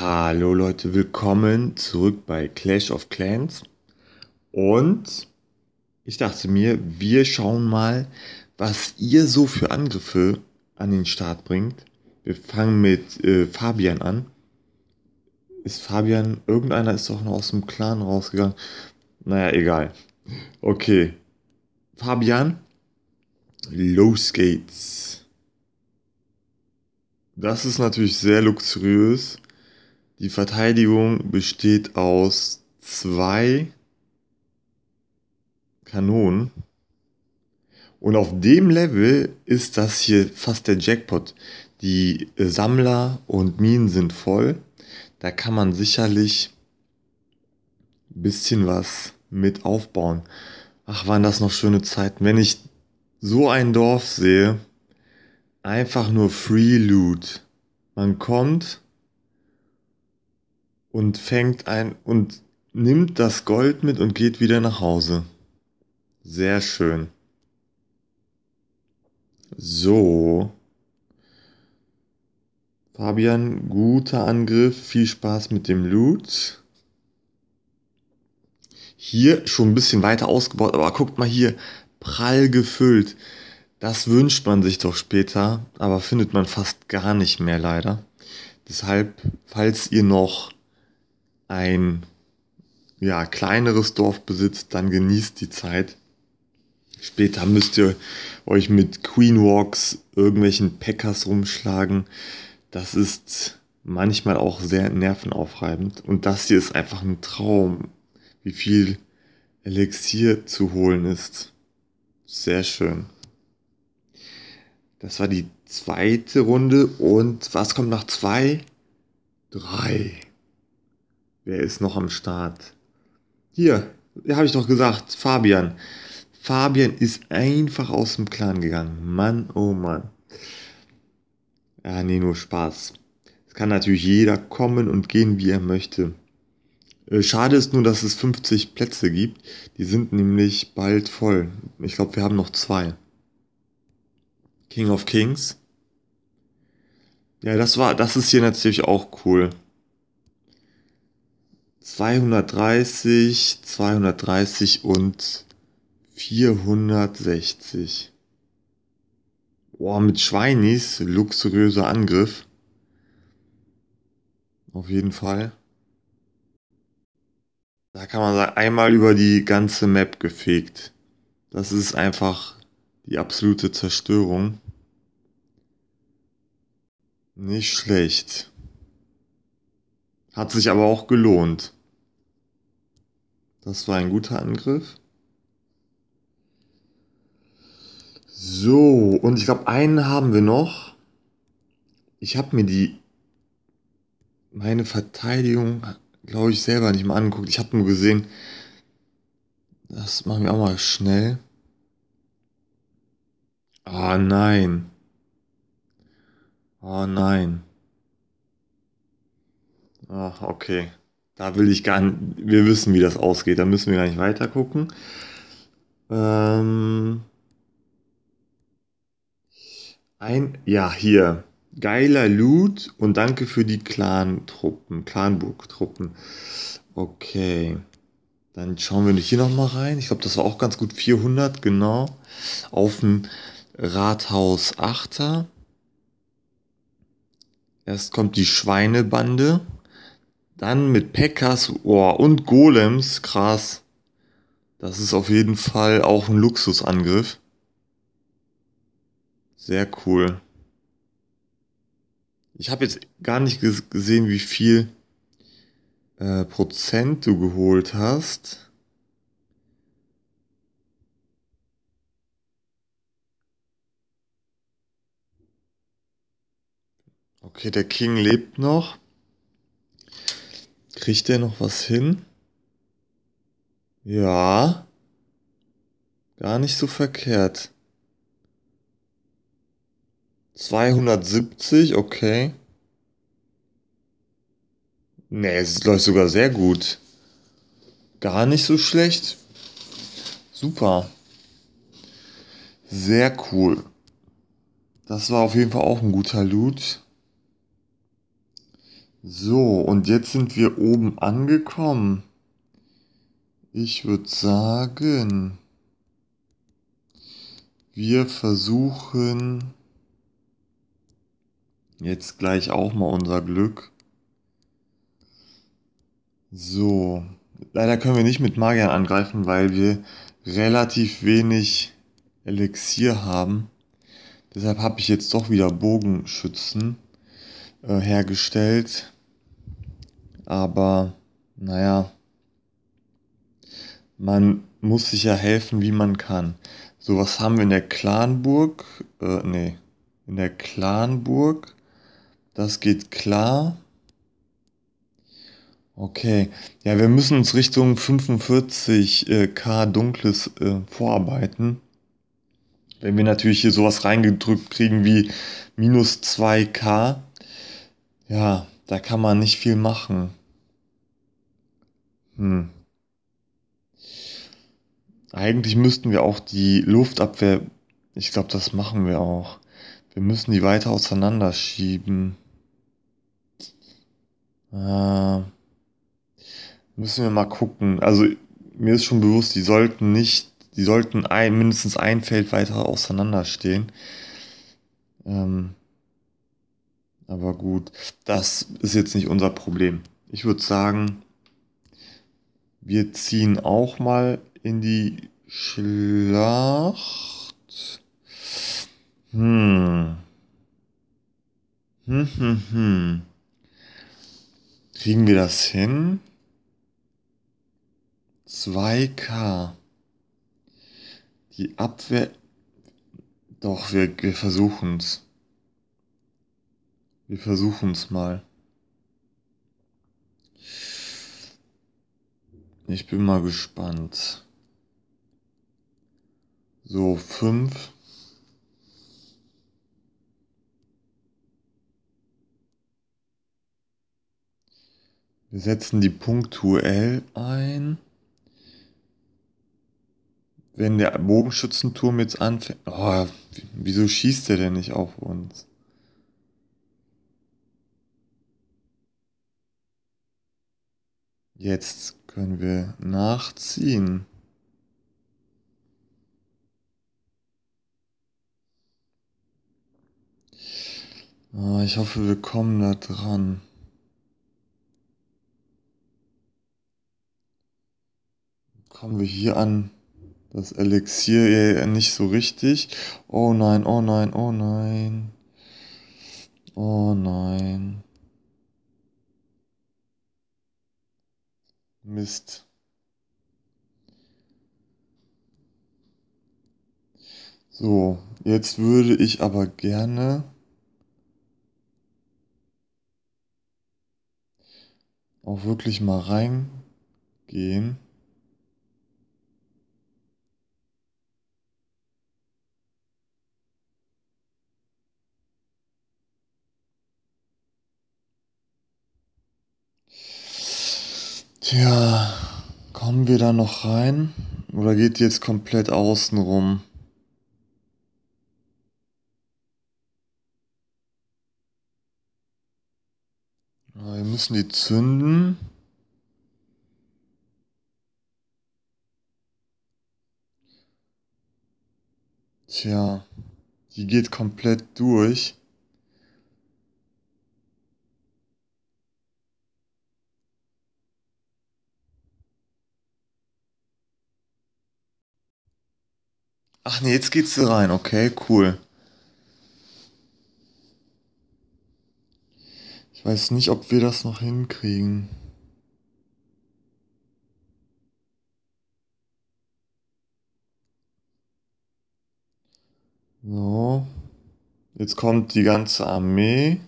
Hallo Leute, willkommen zurück bei Clash of Clans. Und ich dachte mir, wir schauen mal, was ihr so für Angriffe an den Start bringt. Wir fangen mit äh, Fabian an. Ist Fabian, irgendeiner ist doch noch aus dem Clan rausgegangen. Naja, egal. Okay. Fabian, los geht's. Das ist natürlich sehr luxuriös die Verteidigung besteht aus zwei Kanonen. Und auf dem Level ist das hier fast der Jackpot. Die äh, Sammler und Minen sind voll. Da kann man sicherlich ein bisschen was mit aufbauen. Ach, waren das noch schöne Zeiten. Wenn ich so ein Dorf sehe, einfach nur Free Loot. Man kommt, und fängt ein und nimmt das Gold mit und geht wieder nach Hause. Sehr schön. So. Fabian, guter Angriff, viel Spaß mit dem Loot. Hier schon ein bisschen weiter ausgebaut, aber guckt mal hier, prall gefüllt. Das wünscht man sich doch später, aber findet man fast gar nicht mehr leider. Deshalb, falls ihr noch ein ja, kleineres Dorf besitzt, dann genießt die Zeit. Später müsst ihr euch mit Queen Walks irgendwelchen Packers rumschlagen. Das ist manchmal auch sehr nervenaufreibend. Und das hier ist einfach ein Traum, wie viel Elixier zu holen ist. Sehr schön. Das war die zweite Runde. Und was kommt nach zwei? Drei. Wer ist noch am Start? Hier, habe ich doch gesagt, Fabian. Fabian ist einfach aus dem Clan gegangen. Mann, oh Mann. Ja, nee, nur Spaß. Es kann natürlich jeder kommen und gehen, wie er möchte. Äh, schade ist nur, dass es 50 Plätze gibt. Die sind nämlich bald voll. Ich glaube, wir haben noch zwei. King of Kings. Ja, das war, das ist hier natürlich auch cool. 230, 230 und 460. Boah, mit Schweinis luxuriöser Angriff. Auf jeden Fall. Da kann man sagen, einmal über die ganze Map gefegt. Das ist einfach die absolute Zerstörung. Nicht schlecht. Hat sich aber auch gelohnt. Das war ein guter Angriff. So, und ich glaube, einen haben wir noch. Ich habe mir die meine Verteidigung, glaube ich, selber nicht mal angeguckt. Ich habe nur gesehen, das machen wir auch mal schnell. Ah oh, nein. Ah oh, nein. Ah, okay. Da will ich gar nicht. Wir wissen, wie das ausgeht. Da müssen wir gar nicht weiter gucken. Ähm ein, ja, hier. Geiler Loot und danke für die Clan-Truppen, Clanburg-Truppen. Okay. Dann schauen wir hier nochmal rein. Ich glaube, das war auch ganz gut. 400, genau. Auf dem Rathaus Achter. Erst kommt die Schweinebande. Dann mit Packers oh, und Golems, krass. Das ist auf jeden Fall auch ein Luxusangriff. Sehr cool. Ich habe jetzt gar nicht gesehen, wie viel äh, Prozent du geholt hast. Okay, der King lebt noch. Kriegt der noch was hin? Ja. Gar nicht so verkehrt. 270, okay. Ne, es läuft sogar sehr gut. Gar nicht so schlecht. Super. Sehr cool. Das war auf jeden Fall auch ein guter Loot. So, und jetzt sind wir oben angekommen. Ich würde sagen, wir versuchen jetzt gleich auch mal unser Glück. So, leider können wir nicht mit Magiern angreifen, weil wir relativ wenig Elixier haben. Deshalb habe ich jetzt doch wieder Bogenschützen äh, hergestellt. Aber naja, man muss sich ja helfen, wie man kann. So was haben wir in der Clanburg. Äh, nee, in der Clanburg. Das geht klar. Okay, ja, wir müssen uns Richtung 45k äh, dunkles äh, vorarbeiten. Wenn wir natürlich hier sowas reingedrückt kriegen wie minus 2k, ja, da kann man nicht viel machen. Hm. Eigentlich müssten wir auch die Luftabwehr, ich glaube, das machen wir auch. Wir müssen die weiter auseinanderschieben. Äh, müssen wir mal gucken. Also mir ist schon bewusst, die sollten nicht, die sollten ein, mindestens ein Feld weiter auseinanderstehen. Ähm, aber gut, das ist jetzt nicht unser Problem. Ich würde sagen, wir ziehen auch mal in die Schlacht. Hm. Hm, hm, hm. Kriegen wir das hin? 2K. Die Abwehr. Doch, wir, wir es. Wir versuchen es mal. Ich bin mal gespannt. So, fünf. Wir setzen die punktuell ein. Wenn der Bogenschützenturm jetzt anfängt. Oh, wieso schießt er denn nicht auf uns? Jetzt können wir nachziehen. Ah, ich hoffe, wir kommen da dran. Kommen wir hier an das Elixier nicht so richtig. Oh nein, oh nein, oh nein. Oh nein. Mist. So, jetzt würde ich aber gerne auch wirklich mal reingehen. Tja, kommen wir da noch rein? Oder geht die jetzt komplett außen rum? Wir müssen die zünden. Tja, die geht komplett durch. Ach nee, jetzt geht's rein. Okay, cool. Ich weiß nicht, ob wir das noch hinkriegen. So. Jetzt kommt die ganze Armee.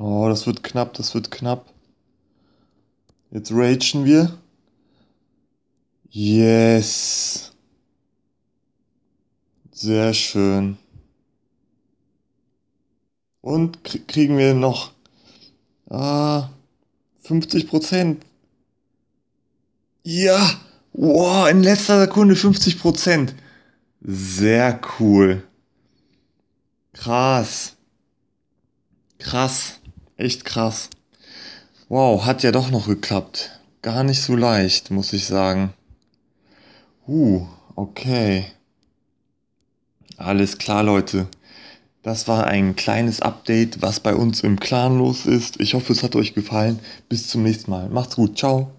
Oh, das wird knapp, das wird knapp. Jetzt ragen wir. Yes. Sehr schön. Und kriegen wir noch ah, 50 Ja, wow, in letzter Sekunde 50 Sehr cool. Krass. Krass. Echt krass. Wow, hat ja doch noch geklappt. Gar nicht so leicht, muss ich sagen. Uh, okay. Alles klar, Leute. Das war ein kleines Update, was bei uns im Clan los ist. Ich hoffe, es hat euch gefallen. Bis zum nächsten Mal. Macht's gut. Ciao.